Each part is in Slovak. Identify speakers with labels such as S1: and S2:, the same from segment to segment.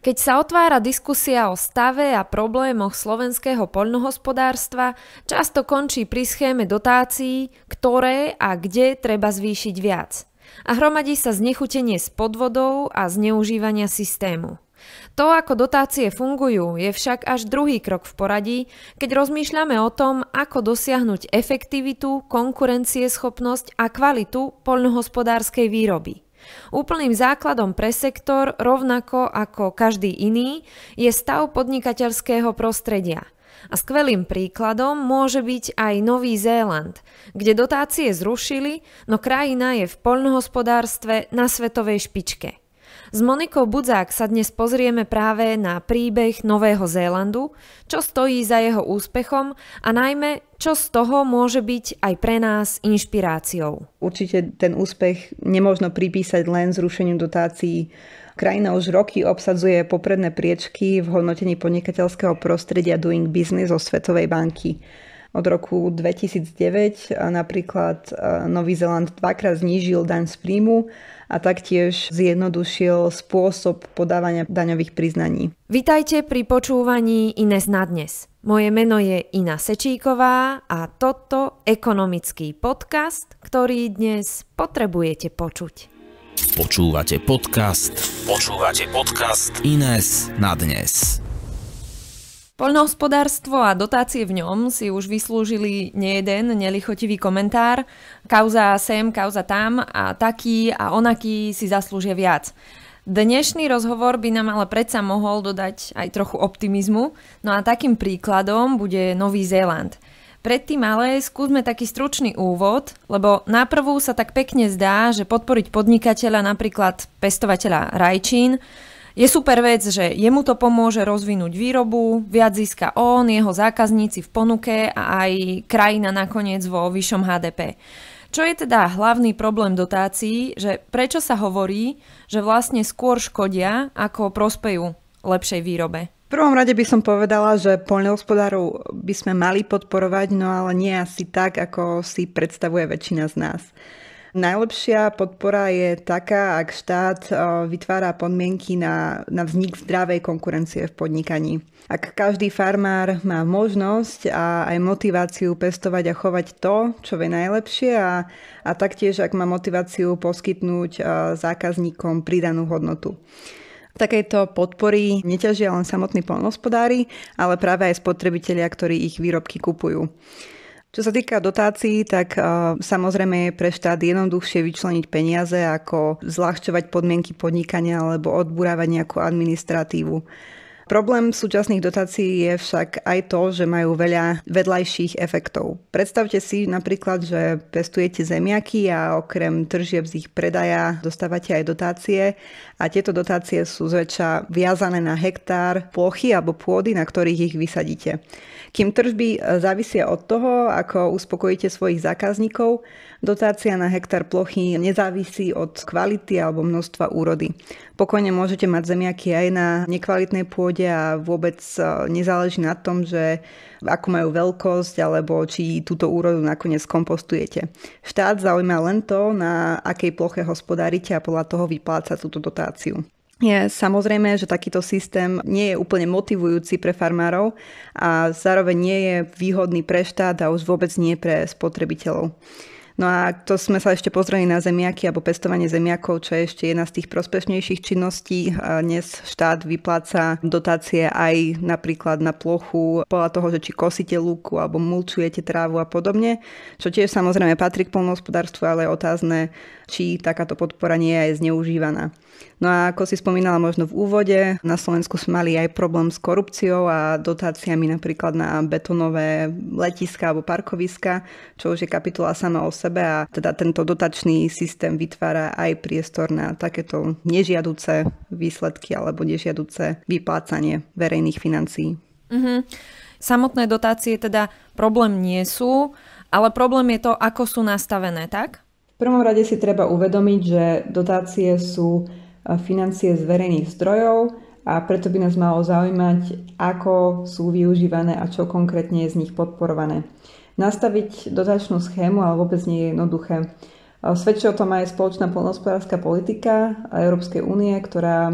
S1: Keď sa otvára diskusia o stave a problémoch slovenského poľnohospodárstva, často končí pri schéme dotácií, ktoré a kde treba zvýšiť viac. A hromadí sa znechutenie z podvodov a zneužívania systému. To, ako dotácie fungujú, je však až druhý krok v poradí, keď rozmýšľame o tom, ako dosiahnuť efektivitu, konkurencieschopnosť a kvalitu poľnohospodárskej výroby. Úplným základom pre sektor, rovnako ako každý iný, je stav podnikateľského prostredia. A skvelým príkladom môže byť aj Nový Zéland, kde dotácie zrušili, no krajina je v poľnohospodárstve na svetovej špičke. S Monikou Budzák sa dnes pozrieme práve na príbeh Nového Zélandu, čo stojí za jeho úspechom a najmä, čo z toho môže byť aj pre nás inšpiráciou.
S2: Určite ten úspech nemôžno pripísať len zrušeniu dotácií. Krajina už roky obsadzuje popredné priečky v hodnotení podnikateľského prostredia Doing Business zo Svetovej banky. Od roku 2009 napríklad e, Nový Zeland dvakrát znížil daň z príjmu a taktiež zjednodušil spôsob podávania daňových priznaní.
S1: Vítajte pri počúvaní Ines na dnes. Moje meno je Ina Sečíková a toto ekonomický podcast, ktorý dnes potrebujete počuť. Počúvate podcast. Počúvate podcast Ines na dnes. Poľnohospodárstvo a dotácie v ňom si už vyslúžili nejeden nelichotivý komentár. Kauza sem, kauza tam a taký a onaký si zaslúžia viac. Dnešný rozhovor by nám ale predsa mohol dodať aj trochu optimizmu, no a takým príkladom bude Nový Zéland. Predtým ale skúsme taký stručný úvod, lebo naprvú sa tak pekne zdá, že podporiť podnikateľa, napríklad pestovateľa rajčín, je super vec, že jemu to pomôže rozvinúť výrobu, viac získa on, jeho zákazníci v ponuke a aj krajina nakoniec vo vyššom HDP. Čo je teda hlavný problém dotácií, že prečo sa hovorí, že vlastne skôr škodia ako prospejú lepšej výrobe?
S2: V prvom rade by som povedala, že poľnohospodárov by sme mali podporovať, no ale nie asi tak, ako si predstavuje väčšina z nás. Najlepšia podpora je taká, ak štát vytvára podmienky na, na vznik zdravej konkurencie v podnikaní. Ak každý farmár má možnosť a aj motiváciu pestovať a chovať to, čo je najlepšie a, a taktiež ak má motiváciu poskytnúť zákazníkom pridanú hodnotu. Takejto podpory neťažia len samotní polnospodári, ale práve aj spotrebitelia, ktorí ich výrobky kupujú. Čo sa týka dotácií, tak uh, samozrejme je pre štát jednoduchšie vyčleniť peniaze, ako zľahčovať podmienky podnikania alebo odburávať nejakú administratívu. Problém súčasných dotácií je však aj to, že majú veľa vedľajších efektov. Predstavte si napríklad, že pestujete zemiaky a okrem tržieb z ich predaja dostávate aj dotácie a tieto dotácie sú zväčša viazané na hektár plochy alebo pôdy, na ktorých ich vysadíte. Kým tržby e, závisia od toho, ako uspokojíte svojich zákazníkov, dotácia na hektár plochy nezávisí od kvality alebo množstva úrody. Pokojne môžete mať zemiaky aj na nekvalitnej pôde a vôbec e, nezáleží na tom, že ako majú veľkosť alebo či túto úrodu nakoniec kompostujete. Štát zaujíma len to, na akej ploche hospodárite a podľa toho vypláca túto dotáciu je samozrejme, že takýto systém nie je úplne motivujúci pre farmárov a zároveň nie je výhodný pre štát a už vôbec nie pre spotrebiteľov. No a to sme sa ešte pozreli na zemiaky alebo pestovanie zemiakov, čo je ešte jedna z tých prospešnejších činností. Dnes štát vypláca dotácie aj napríklad na plochu podľa toho, že či kosíte lúku alebo mulčujete trávu a podobne, čo tiež samozrejme patrí k polnohospodárstvu, ale je otázne, či takáto podpora nie je zneužívaná. No a ako si spomínala možno v úvode, na Slovensku sme mali aj problém s korupciou a dotáciami napríklad na betonové letiska alebo parkoviska, čo už je kapitola sama o sebe sebe a teda tento dotačný systém vytvára aj priestor na takéto nežiaduce výsledky alebo nežiaduce vyplácanie verejných financií.
S1: Mm-hmm. Samotné dotácie teda problém nie sú, ale problém je to, ako sú nastavené, tak?
S2: V prvom rade si treba uvedomiť, že dotácie sú eh, financie z verejných zdrojov a preto by nás malo zaujímať, ako sú využívané a čo konkrétne je z nich podporované. Nastaviť dotačnú schému ale vôbec nie je jednoduché. E, svedčí o tom aj spoločná polnohospodárska politika Európskej únie, ktorá e,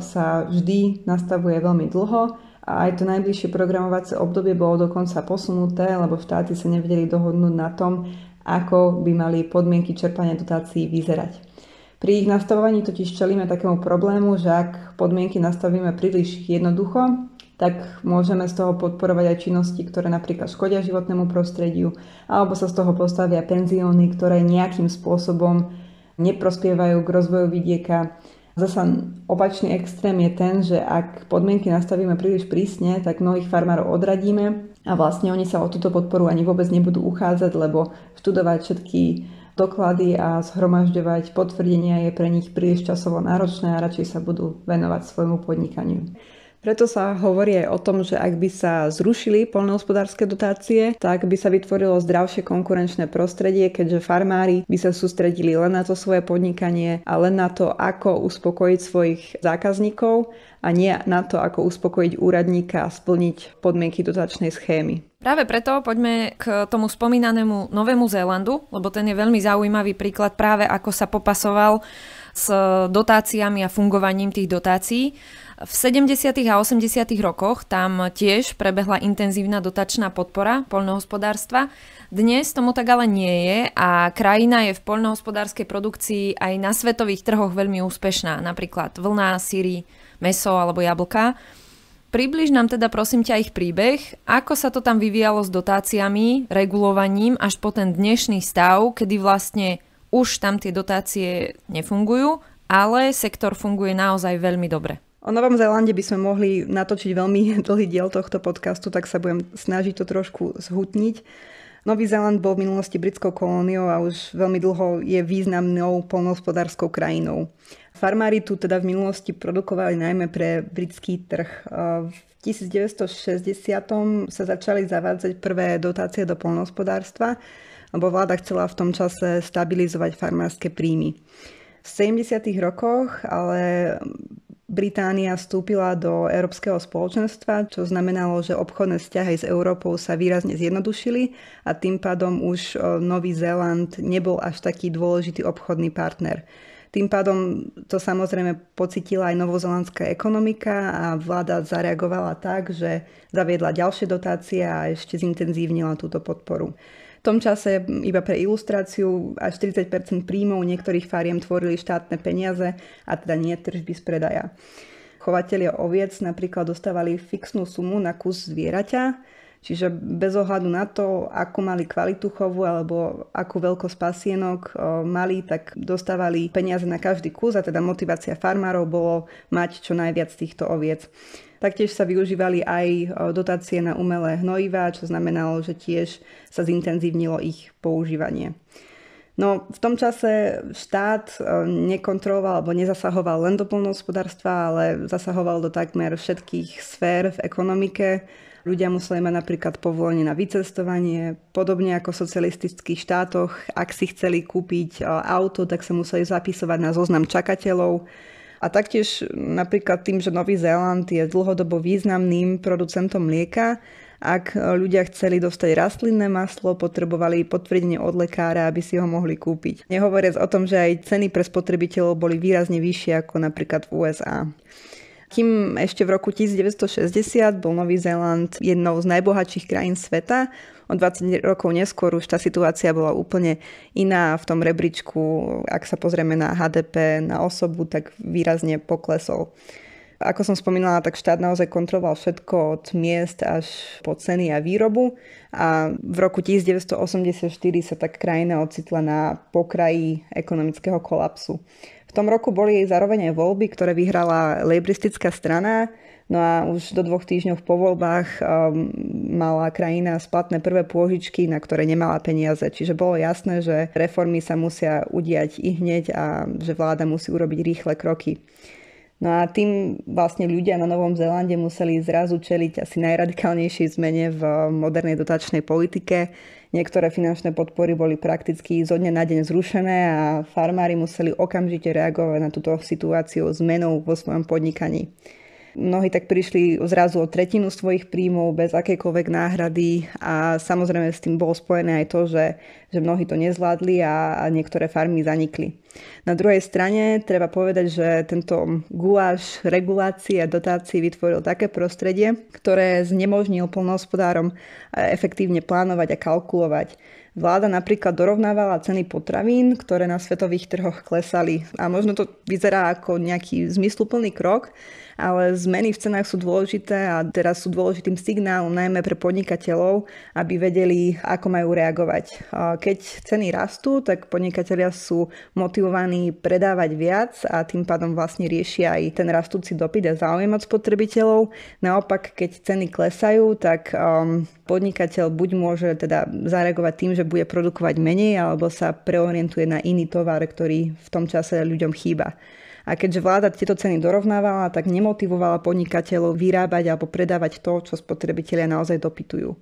S2: sa vždy nastavuje veľmi dlho a aj to najbližšie programovacie obdobie bolo dokonca posunuté, lebo štáty sa nevedeli dohodnúť na tom, ako by mali podmienky čerpania dotácií vyzerať. Pri ich nastavovaní totiž čelíme takému problému, že ak podmienky nastavíme príliš jednoducho, tak môžeme z toho podporovať aj činnosti, ktoré napríklad škodia životnému prostrediu, alebo sa z toho postavia penzióny, ktoré nejakým spôsobom neprospievajú k rozvoju vidieka. Zasa opačný extrém je ten, že ak podmienky nastavíme príliš prísne, tak mnohých farmárov odradíme a vlastne oni sa o túto podporu ani vôbec nebudú uchádzať, lebo študovať všetky doklady a zhromažďovať potvrdenia je pre nich príliš časovo náročné a radšej sa budú venovať svojmu podnikaniu. Preto sa hovorí aj o tom, že ak by sa zrušili poľnohospodárske dotácie, tak by sa vytvorilo zdravšie konkurenčné prostredie, keďže farmári by sa sústredili len na to svoje podnikanie a len na to, ako uspokojiť svojich zákazníkov a nie na to, ako uspokojiť úradníka a splniť podmienky dotačnej schémy.
S1: Práve preto poďme k tomu spomínanému Novému Zélandu, lebo ten je veľmi zaujímavý príklad práve ako sa popasoval s dotáciami a fungovaním tých dotácií. V 70. a 80. rokoch tam tiež prebehla intenzívna dotačná podpora poľnohospodárstva. Dnes tomu tak ale nie je a krajina je v poľnohospodárskej produkcii aj na svetových trhoch veľmi úspešná, napríklad vlna, síry, meso alebo jablka. Približ nám teda prosím ťa ich príbeh, ako sa to tam vyvíjalo s dotáciami, regulovaním až po ten dnešný stav, kedy vlastne už tam tie dotácie nefungujú, ale sektor funguje naozaj veľmi dobre.
S2: O Novom Zélande by sme mohli natočiť veľmi dlhý diel tohto podcastu, tak sa budem snažiť to trošku zhutniť. Nový Zéland bol v minulosti britskou kolóniou a už veľmi dlho je významnou polnohospodárskou krajinou. Farmári tu teda v minulosti produkovali najmä pre britský trh. Eh, v 1960 sa začali zavádzať prvé dotácie do polnohospodárstva, lebo vláda chcela v tom čase stabilizovať farmárske príjmy. V 70. rokoch ale Británia vstúpila do Európskeho spoločenstva, čo znamenalo, že obchodné vzťahy s Európou sa výrazne zjednodušili a tým pádom už e, Nový Zéland nebol až taký dôležitý obchodný partner. Tým pádom to samozrejme pocitila aj novozelandská ekonomika a vláda zareagovala tak, že zaviedla ďalšie dotácie a ešte zintenzívnila túto podporu. V tom čase, iba pre ilustráciu, až 40 príjmov niektorých fariem tvorili štátne peniaze a teda nie tržby z predaja. Chovatelia oviec napríklad dostávali fixnú sumu na kus zvieraťa, Čiže bez ohľadu na to, ako mali kvalitu chovu alebo akú veľkosť pasienok eh, mali, tak dostávali peniaze na každý kus a teda motivácia farmárov bolo mať čo najviac týchto oviec. Taktiež sa využívali aj eh, dotácie na umelé hnojivá, čo znamenalo, že tiež sa zintenzívnilo ich používanie. No v tom čase štát e, nekontroloval alebo nezasahoval len do polnohospodárstva, ale zasahoval do takmer všetkých sfér v ekonomike. Ľudia museli mať napríklad povolenie na vycestovanie, podobne ako v socialistických štátoch. Ak si chceli kúpiť e, auto, tak sa museli zapisovať na zoznam čakateľov. A taktiež napríklad tým, že Nový Zéland je dlhodobo významným producentom mlieka, ak e, ľudia chceli dostať rastlinné maslo, potrebovali potvrdenie od lekára, aby si ho mohli kúpiť. Nehovoriac o tom, že aj ceny pre spotrebiteľov boli výrazne vyššie ako napríklad v USA. Kým ešte v roku 1960 bol Nový Zéland jednou z najbohatších krajín sveta, o 20 rokov neskôr už tá situácia bola úplne iná v tom rebríčku, ak sa pozrieme na HDP na osobu, tak výrazne poklesol. Ako som spomínala, tak štát naozaj kontroloval všetko od miest až po ceny a výrobu a v roku 1984 sa tak krajina ocitla na pokraji ekonomického kolapsu. V tom roku boli zároveň aj voľby, ktoré vyhrala lejbristická strana, No a už do dvoch týždňov po voľbách um, mala krajina splatné prvé pôžičky, na ktoré nemala peniaze. Čiže bolo jasné, že reformy sa musia udiať i hneď a že vláda musí urobiť rýchle kroky. No a tým vlastne ľudia na Novom Zélande museli zrazu čeliť asi najradikálnejšej zmene v modernej dotačnej politike. Niektoré finančné podpory boli prakticky zo dňa na deň zrušené a farmári museli okamžite reagovať na túto situáciu zmenou vo svojom podnikaní. Mnohí tak prišli zrazu o tretinu svojich príjmov bez akékoľvek náhrady a samozrejme s tým bolo spojené aj to, že, že mnohí to nezvládli a, a niektoré farmy zanikli. Na druhej strane treba povedať, že tento guáš regulácií a dotácií vytvoril také prostredie, ktoré znemožnil plnohospodárom eh, efektívne plánovať a kalkulovať. Vláda napríklad dorovnávala ceny potravín, ktoré na svetových trhoch klesali. A možno to vyzerá ako nejaký zmysluplný krok, ale zmeny v cenách sú dôležité a teraz sú dôležitým signálom najmä pre podnikateľov, aby vedeli, ako majú reagovať. Keď ceny rastú, tak podnikatelia sú motivovaní predávať viac a tým pádom vlastne riešia aj ten rastúci dopyt a záujem od spotrebiteľov. Naopak, keď ceny klesajú, tak um, podnikateľ buď môže teda zareagovať tým, že bude produkovať menej alebo sa preorientuje na iný tovar, ktorý v tom čase ľuďom chýba. A keďže vláda tieto ceny dorovnávala, tak nemotivovala podnikateľov vyrábať alebo predávať to, čo spotrebitelia naozaj dopytujú.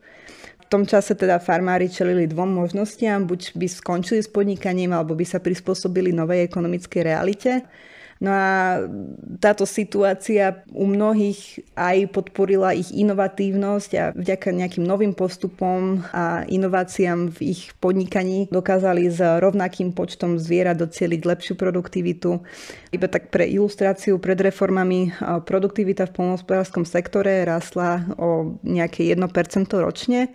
S2: V tom čase teda farmári čelili dvom možnostiam, buď by skončili s podnikaním, alebo by sa prispôsobili novej ekonomickej realite. No a táto situácia u mnohých aj podporila ich inovatívnosť a vďaka nejakým novým postupom a inováciám v ich podnikaní dokázali s rovnakým počtom zvierat docieliť lepšiu produktivitu. Iba tak pre ilustráciu pred reformami e, produktivita v polnohospodárskom sektore rastla o nejaké 1% ročne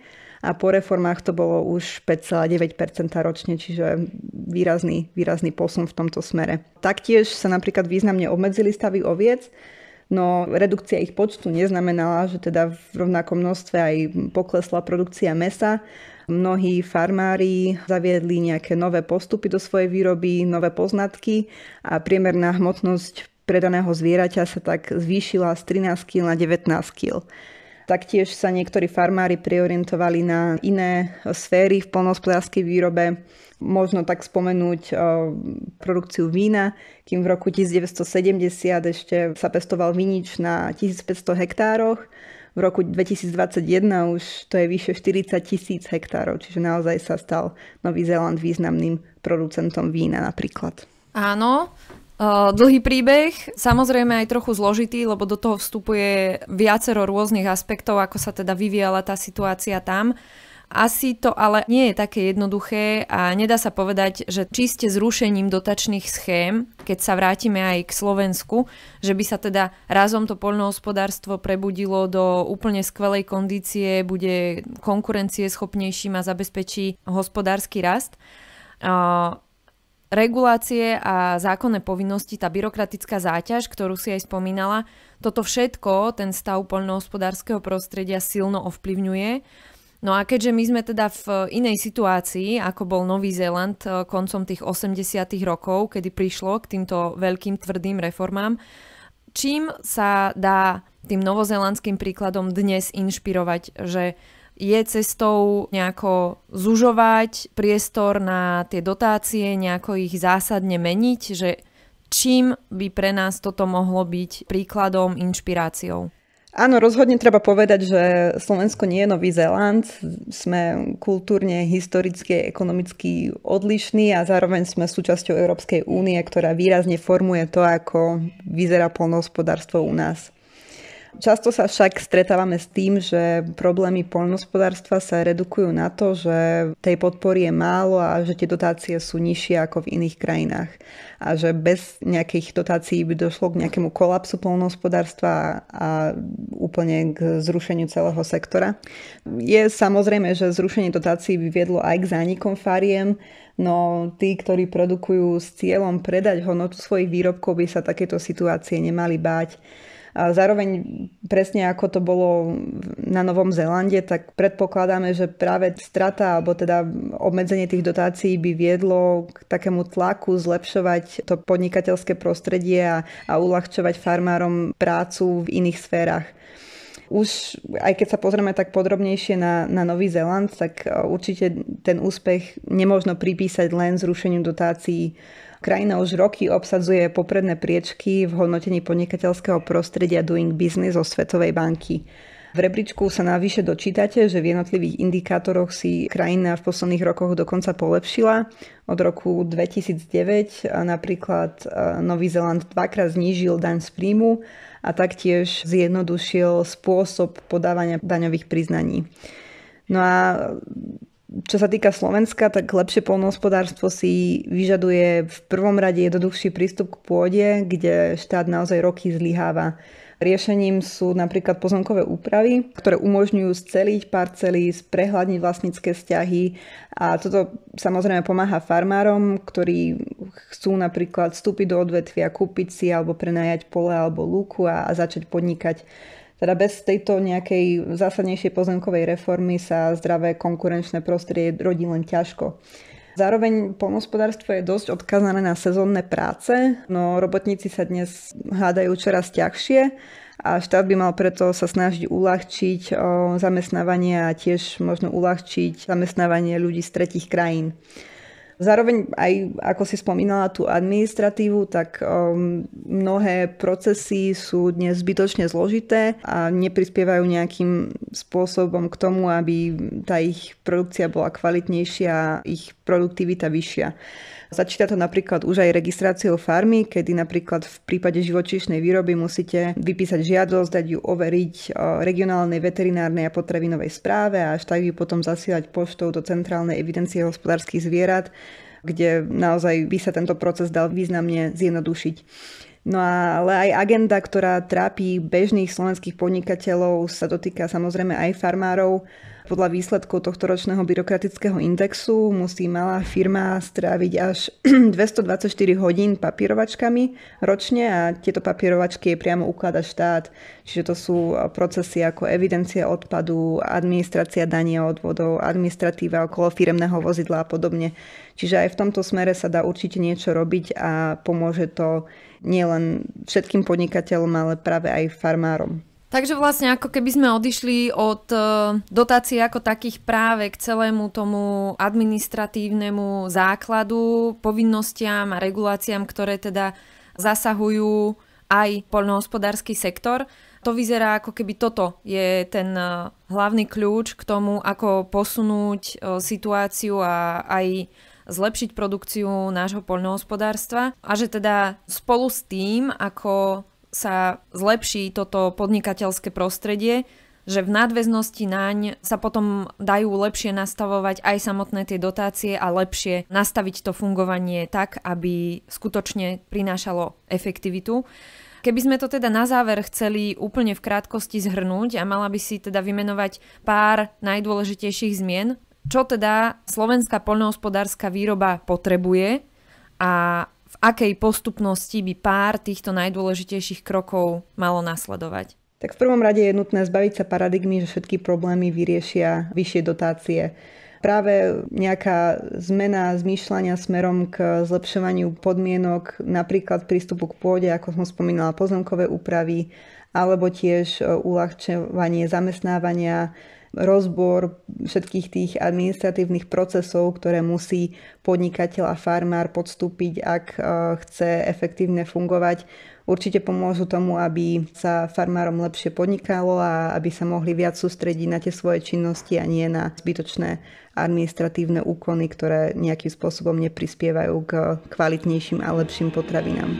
S2: a po reformách to bolo už 5,9% ročne, čiže výrazný, výrazný posun v tomto smere. Taktiež sa napríklad významne obmedzili stavy oviec, No redukcia ich počtu neznamenala, že teda v rovnakom množstve aj poklesla produkcia mesa. Mnohí farmári zaviedli nejaké nové postupy do svojej výroby, nové poznatky a priemerná hmotnosť predaného zvieraťa sa tak zvýšila z 13 kg na 19 kg. Taktiež sa niektorí farmári priorientovali na iné sféry v polnohospodárskej výrobe. Možno tak spomenúť eh, produkciu vína, kým v roku 1970 ešte sa pestoval vinič na 1500 hektároch. V roku 2021 už to je vyše 40 tisíc hektárov, čiže naozaj sa stal Nový Zéland významným producentom vína napríklad.
S1: Áno, dlhý príbeh, samozrejme aj trochu zložitý, lebo do toho vstupuje viacero rôznych aspektov, ako sa teda vyvíjala tá situácia tam. Asi to ale nie je také jednoduché a nedá sa povedať, že čiste zrušením dotačných schém, keď sa vrátime aj k Slovensku, že by sa teda razom to poľnohospodárstvo prebudilo do úplne skvelej kondície, bude konkurencie schopnejším a zabezpečí hospodársky rast regulácie a zákonné povinnosti, tá byrokratická záťaž, ktorú si aj spomínala, toto všetko ten stav poľnohospodárskeho prostredia silno ovplyvňuje. No a keďže my sme teda v inej situácii, ako bol Nový Zéland eh, koncom tých 80. rokov, kedy prišlo k týmto veľkým tvrdým reformám, čím sa dá tým novozelandským príkladom dnes inšpirovať, že je cestou nejako zužovať priestor na tie dotácie, nejako ich zásadne meniť, že čím by pre nás toto mohlo byť príkladom, inšpiráciou?
S2: Áno, rozhodne treba povedať, že Slovensko nie je Nový Zéland. Sme kultúrne, historicky, ekonomicky odlišní a zároveň sme súčasťou Európskej únie, ktorá výrazne formuje to, ako vyzerá polnohospodárstvo u nás. Často sa však stretávame s tým, že problémy poľnohospodárstva sa redukujú na to, že tej podpory je málo a že tie dotácie sú nižšie ako v iných krajinách. A že bez nejakých dotácií by došlo k nejakému kolapsu poľnohospodárstva a úplne k zrušeniu celého sektora. Je samozrejme, že zrušenie dotácií by viedlo aj k zánikom fariem, no tí, ktorí produkujú s cieľom predať hodnotu svojich výrobkov, by sa takéto situácie nemali báť. Zároveň presne ako to bolo na Novom Zélande, tak predpokladáme, že práve strata alebo teda obmedzenie tých dotácií by viedlo k takému tlaku zlepšovať to podnikateľské prostredie a, a uľahčovať farmárom prácu v iných sférach. Už aj keď sa pozrieme tak podrobnejšie na, na Nový Zeland, tak e, určite ten úspech nemôžno pripísať len zrušeniu dotácií Krajina už roky obsadzuje popredné priečky v hodnotení podnikateľského prostredia Doing Business zo Svetovej banky. V rebríčku sa navyše dočítate, že v jednotlivých indikátoroch si krajina v posledných rokoch dokonca polepšila. Od roku 2009 eh, napríklad eh, Nový Zeland dvakrát znížil daň z príjmu a taktiež zjednodušil spôsob podávania daňových priznaní. No a čo sa týka Slovenska, tak lepšie polnohospodárstvo si vyžaduje v prvom rade jednoduchší prístup k pôde, kde štát naozaj roky zlyháva. Riešením sú napríklad pozemkové úpravy, ktoré umožňujú sceliť parcely, sprehľadniť vlastnícke vzťahy a toto samozrejme pomáha farmárom, ktorí chcú napríklad vstúpiť do odvetvia, kúpiť si alebo prenajať pole alebo lúku a, a začať podnikať. Teda bez tejto nejakej zásadnejšej pozemkovej reformy sa zdravé konkurenčné prostredie rodí len ťažko. Zároveň polnospodárstvo je dosť odkazané na sezónne práce, no robotníci sa dnes hádajú čoraz ťažšie a štát by mal preto sa snažiť uľahčiť zamestnávanie a tiež možno uľahčiť zamestnávanie ľudí z tretich krajín. Zároveň aj, ako si spomínala tú administratívu, tak um, mnohé procesy sú dnes zbytočne zložité a neprispievajú nejakým spôsobom k tomu, aby tá ich produkcia bola kvalitnejšia, ich produktivita vyššia. Začíta to napríklad už aj registráciou farmy, kedy napríklad v prípade živočíšnej výroby musíte vypísať žiadosť, dať ju overiť e, regionálnej veterinárnej a potravinovej správe a až tak ju potom zasielať poštou do centrálnej evidencie hospodárskych zvierat, kde naozaj by sa tento proces dal významne zjednodušiť. No a, ale aj agenda, ktorá trápi bežných slovenských podnikateľov, sa dotýka samozrejme aj farmárov podľa výsledkov tohto ročného byrokratického indexu musí malá firma stráviť až 224 hodín papírovačkami ročne a tieto papírovačky je priamo uklada štát. Čiže to sú e, procesy ako evidencia odpadu, administrácia dania odvodov, administratíva okolo firemného vozidla a podobne. Čiže aj v tomto smere sa dá určite niečo robiť a pomôže to nielen všetkým podnikateľom, ale práve aj farmárom.
S1: Takže vlastne ako keby sme odišli od e, dotácií ako takých práve k celému tomu administratívnemu základu, povinnostiam a reguláciám, ktoré teda zasahujú aj poľnohospodársky sektor. To vyzerá ako keby toto je ten e, hlavný kľúč k tomu, ako posunúť e, situáciu a aj zlepšiť produkciu nášho poľnohospodárstva a že teda spolu s tým, ako sa zlepší toto podnikateľské prostredie, že v nadväznosti naň sa potom dajú lepšie nastavovať aj samotné tie dotácie a lepšie nastaviť to fungovanie tak, aby skutočne prinášalo efektivitu. Keby sme to teda na záver chceli úplne v krátkosti zhrnúť a mala by si teda vymenovať pár najdôležitejších zmien, čo teda slovenská poľnohospodárska výroba potrebuje a akej postupnosti by pár týchto najdôležitejších krokov malo nasledovať?
S2: Tak v prvom rade je nutné zbaviť sa paradigmy, že všetky problémy vyriešia vyššie dotácie. Práve nejaká zmena zmýšľania smerom k zlepšovaniu podmienok, napríklad prístupu k pôde, ako som spomínala, pozemkové úpravy, alebo tiež e, uľahčovanie zamestnávania, rozbor všetkých tých administratívnych procesov, ktoré musí podnikateľ a farmár podstúpiť, ak e, chce efektívne fungovať. Určite pomôžu tomu, aby sa farmárom lepšie podnikalo a aby sa mohli viac sústrediť na tie svoje činnosti a nie na zbytočné administratívne úkony, ktoré nejakým spôsobom neprispievajú k kvalitnejším a lepším potravinám.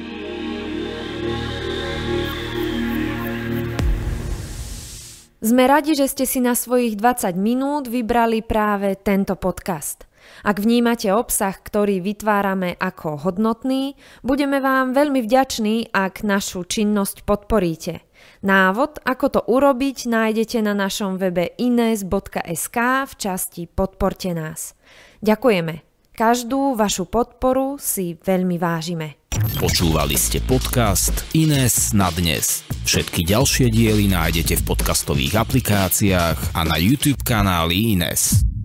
S1: Sme radi, že ste si na svojich 20 minút vybrali práve tento podcast. Ak vnímate obsah, ktorý vytvárame ako hodnotný, budeme vám veľmi vďační, ak našu činnosť podporíte. Návod, ako to urobiť, nájdete na našom webe ines.sk v časti Podporte nás. Ďakujeme. Každú vašu podporu si veľmi vážime. Počúvali ste podcast Ines na dnes. Všetky ďalšie diely nájdete v podcastových aplikáciách a na YouTube kanáli Ines.